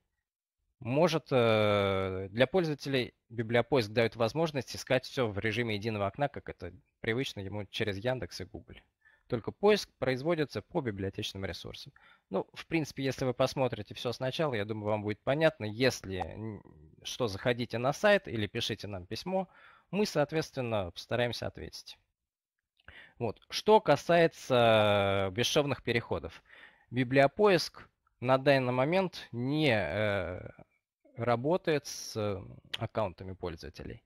может, э, для пользователей библиопоиск дает возможность искать все в режиме единого окна, как это привычно ему через Яндекс и Google. Только поиск производится по библиотечным ресурсам. Ну, в принципе, если вы посмотрите все сначала, я думаю, вам будет понятно. Если что, заходите на сайт или пишите нам письмо, мы, соответственно, постараемся ответить. Вот. Что касается э, бесшовных переходов. Библиопоиск на данный момент не э, работает с аккаунтами пользователей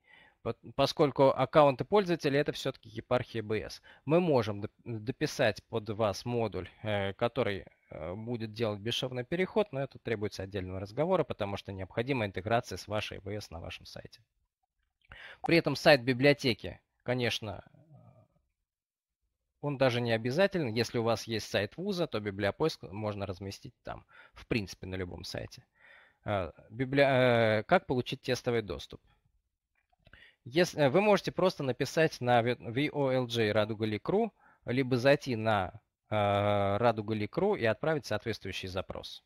поскольку аккаунты пользователей это все-таки епархия BS. Мы можем дописать под вас модуль, э, который э, будет делать бесшовный переход, но это требуется отдельного разговора, потому что необходима интеграция с вашей BS на вашем сайте. При этом сайт библиотеки, конечно, он даже не обязателен. Если у вас есть сайт вуза, то библиопоиск можно разместить там, в принципе, на любом сайте. Э, библи... Как получить тестовый доступ? Если, э, вы можете просто написать на VOLJ Радуга Ликру, либо зайти на э, Радуга Ликру и отправить соответствующий запрос.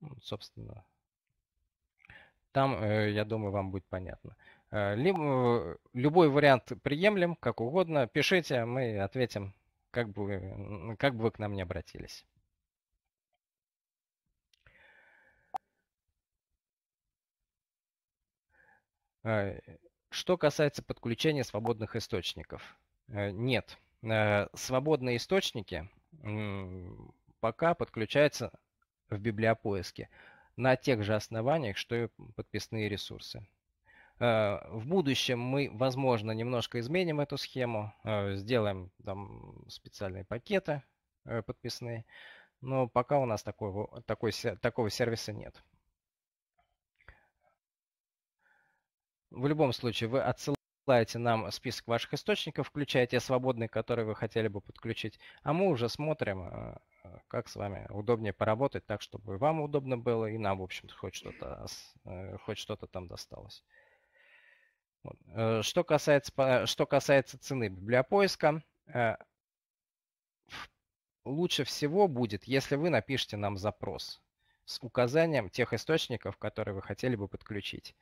Ну, собственно, там, э, я думаю, вам будет понятно. Э, либо, э, любой вариант приемлем, как угодно. Пишите, мы ответим, как бы, как бы вы к нам не обратились. Э, что касается подключения свободных источников. Э, нет. Э, свободные источники пока подключаются в библиопоиске на тех же основаниях, что и подписные ресурсы. В будущем мы, возможно, немножко изменим эту схему, сделаем там специальные пакеты подписные, но пока у нас такого, такой, такого сервиса нет. В любом случае, вы отсылаете нам список ваших источников, включая те свободные, которые вы хотели бы подключить, а мы уже смотрим, э, э, как с вами удобнее поработать так, чтобы вам удобно было, и нам, в общем-то, хоть что-то э, хоть что-то там досталось. Что касается, что касается цены библиопоиска, лучше всего будет, если вы напишите нам запрос с указанием тех источников, которые вы хотели бы подключить.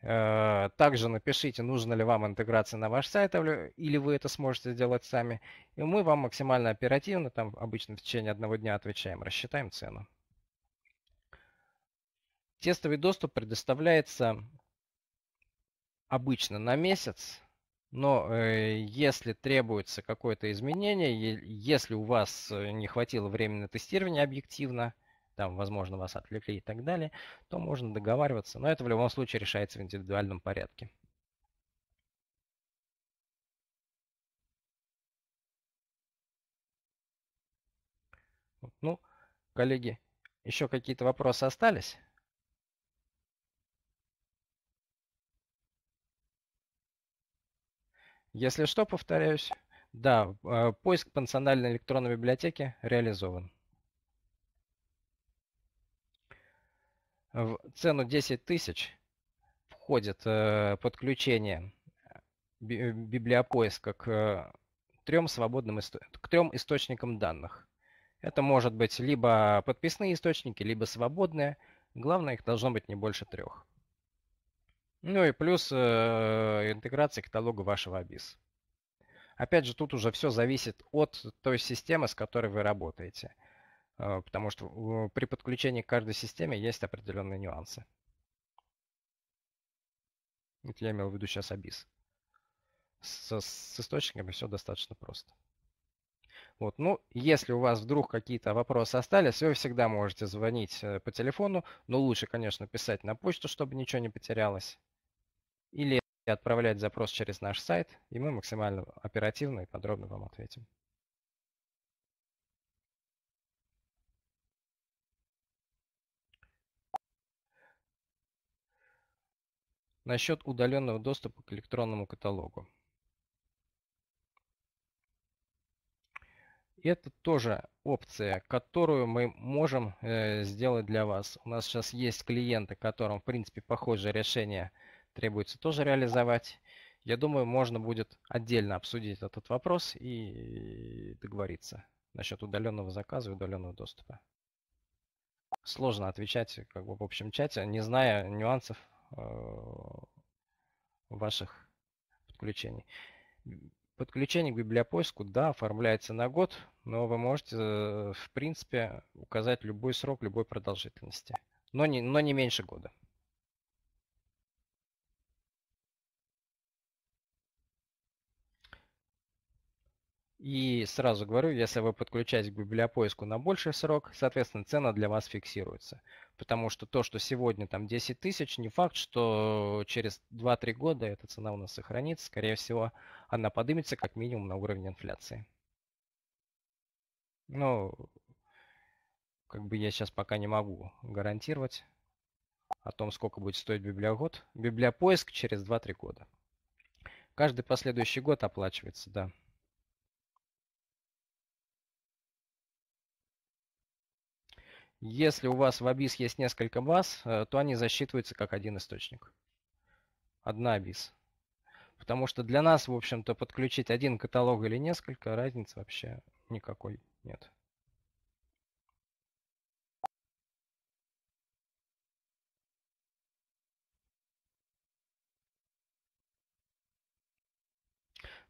Э, также напишите, нужна ли вам интеграция на ваш сайт, а или вы это сможете сделать сами. И мы вам максимально оперативно, там обычно в течение одного дня отвечаем, рассчитаем цену. Тестовый доступ предоставляется обычно на месяц, но э, если требуется какое-то изменение, если у вас э, не хватило времени на тестирование объективно – там, возможно, вас отвлекли и так далее, то можно договариваться, но это в любом случае решается в индивидуальном порядке. Ну, коллеги, еще какие-то вопросы остались? Если что, повторяюсь, да, э, поиск по национальной электронной библиотеке реализован. В цену 10 тысяч входит э, подключение э, библиопоиска к э, трем свободным к трем источникам данных. Это может быть либо подписные источники, либо свободные. Главное, их должно быть не больше трех. Ну и плюс интеграция каталога вашего абис Опять же, тут уже все зависит от той системы, с которой вы работаете. Э, потому что э, при подключении к каждой системе есть определенные нюансы. Это я имел в виду сейчас Abyss. С, с источниками все достаточно просто. Вот. Ну, если у вас вдруг какие-то вопросы остались, вы всегда можете звонить э, по телефону, но лучше, конечно, писать на почту, чтобы ничего не потерялось. Или отправлять запрос через наш сайт, и мы максимально оперативно и подробно вам ответим. насчет удаленного доступа к электронному каталогу. Это тоже опция, которую мы можем э, сделать для вас. У нас сейчас есть клиенты, которым, в принципе, похожее решение требуется тоже реализовать. Я думаю, можно будет отдельно обсудить этот вопрос и договориться насчет удаленного заказа и удаленного доступа. Сложно отвечать как бы, в общем чате, не зная нюансов Э, ваших подключений. Подключение к библиопоиску, да, оформляется на год, но вы можете, э, в принципе, указать любой срок, любой продолжительности, но не, но не меньше года. И сразу говорю, если вы подключаетесь к библиопоиску на больший срок, соответственно, цена для вас фиксируется. Потому что то, что сегодня там 10 тысяч, не факт, что через 2-3 года эта цена у нас сохранится. Скорее всего, она поднимется как минимум на уровень инфляции. Ну, как бы я сейчас пока не могу гарантировать о том, сколько будет стоить библиогод. Библиопоиск через 2-3 года. Каждый последующий год оплачивается, да. Если у вас в абис есть несколько баз, э, то они засчитываются как один источник. Одна абис. Потому что для нас, в общем-то, подключить один каталог или несколько, разницы вообще никакой нет.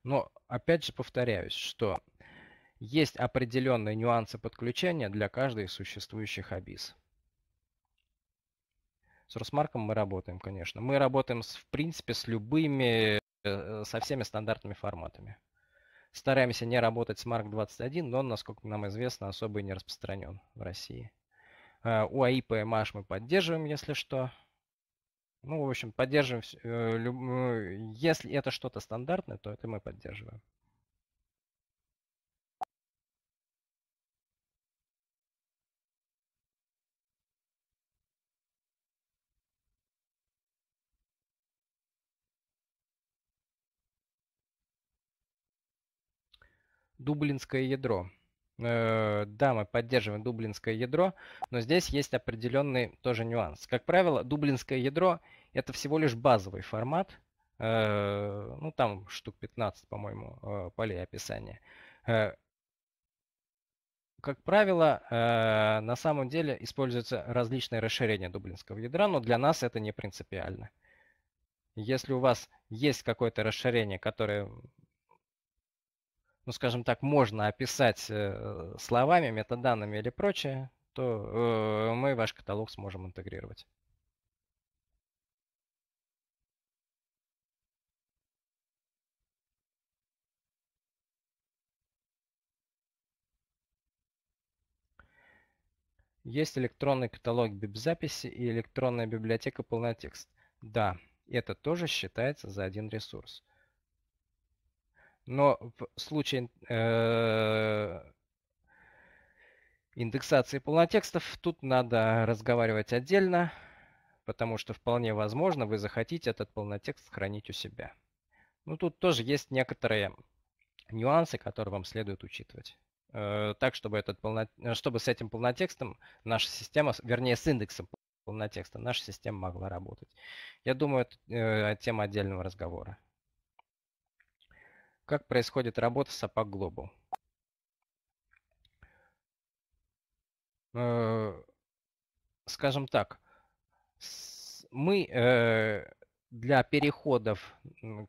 Но опять же повторяюсь, что есть определенные нюансы подключения для каждой из существующих обис. С Росмарком мы работаем, конечно. Мы работаем, с, в принципе, с любыми, э, э, со всеми стандартными форматами. Стараемся не работать с Mark 21, но, насколько нам известно, особо и не распространен в России. Э, у АИП и МАШ мы поддерживаем, если что. Ну, в общем, поддерживаем. Если это что-то стандартное, то это мы поддерживаем. дублинское ядро. Э, да, мы поддерживаем дублинское ядро, но здесь есть определенный тоже нюанс. Как правило, дублинское ядро это всего лишь базовый формат, э, ну там штук 15, по-моему, э, полей описания. Как правило, на самом деле используются различные расширения дублинского ядра, но для нас это не принципиально. Если у вас есть какое-то расширение, которое ну, скажем так, можно описать э, словами, метаданными или прочее, то э, мы ваш каталог сможем интегрировать. Есть электронный каталог бибзаписи и электронная библиотека полнотекст. Да, это тоже считается за один ресурс. Но в случае э, индексации полнотекстов тут надо разговаривать отдельно, потому что вполне возможно вы захотите этот полнотекст хранить у себя. Но ну, тут тоже есть некоторые нюансы, которые вам следует учитывать э, так, чтобы, этот полно... Э, чтобы с этим полнотекстом наша система, вернее, с индексом полнотекста наша система могла работать. Я думаю, это э, тема отдельного разговора. Как происходит работа с APAC Global? скажем так, мы э, для переходов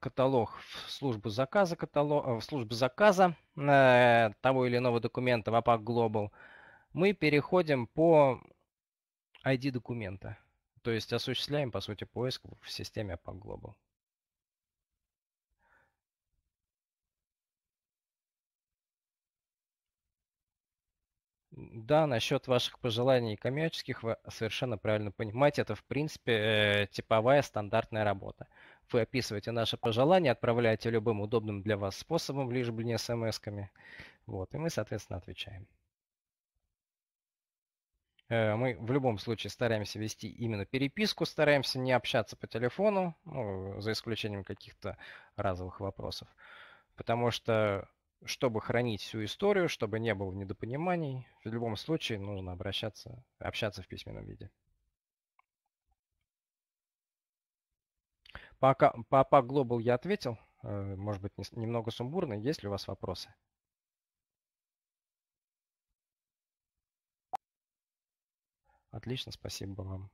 каталог в службу заказа, каталог, в службу заказа э, того или иного документа в APAC Global, мы переходим по ID документа. То есть осуществляем, по сути, поиск в системе APAC Global. Да, насчет ваших пожеланий коммерческих, вы совершенно правильно понимаете, это в принципе э, типовая стандартная работа. Вы описываете наши пожелания, отправляете любым удобным для вас способом, лишь бы не смс-ками. Вот, и мы, соответственно, отвечаем. Э, мы в любом случае стараемся вести именно переписку, стараемся не общаться по телефону, ну, за исключением каких-то разовых вопросов. Потому что чтобы хранить всю историю, чтобы не было недопониманий, в любом случае нужно обращаться, общаться в письменном виде. Пока, по, по Global я ответил, э, может быть, немного сумбурно. Есть ли у вас вопросы? Отлично, спасибо вам.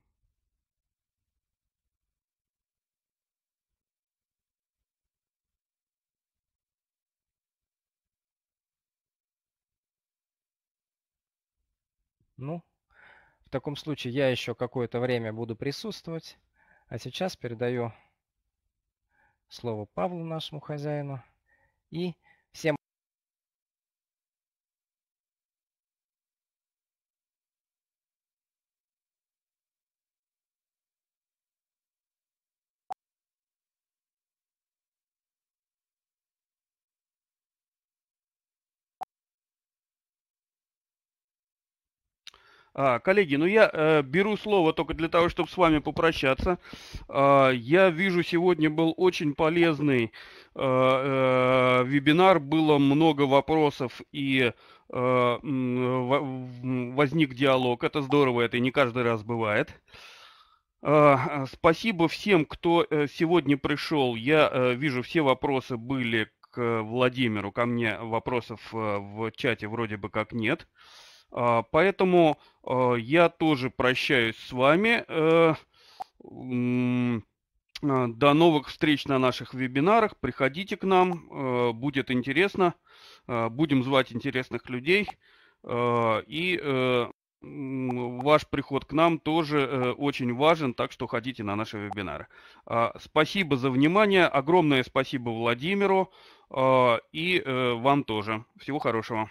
Ну, в таком случае я еще какое-то время буду присутствовать. А сейчас передаю слово Павлу, нашему хозяину. И А, коллеги, ну я э, беру слово только для того, чтобы с вами попрощаться. Э, я вижу, сегодня был очень полезный э, э, вебинар, было много вопросов и э, возник диалог. Это здорово, это не каждый раз бывает. А, спасибо всем, кто э, сегодня пришел. Я э, вижу, все вопросы были к Владимиру. Ко мне вопросов э, в чате вроде бы как нет. Э, а, поэтому а, я тоже прощаюсь с вами. Э, а, до новых встреч на наших вебинарах. Приходите к нам, э, будет интересно. Э, будем звать интересных людей. И ваш приход к нам тоже очень важен, так что ходите на наши вебинары. Спасибо за внимание. Огромное спасибо Владимиру и вам тоже. Всего хорошего.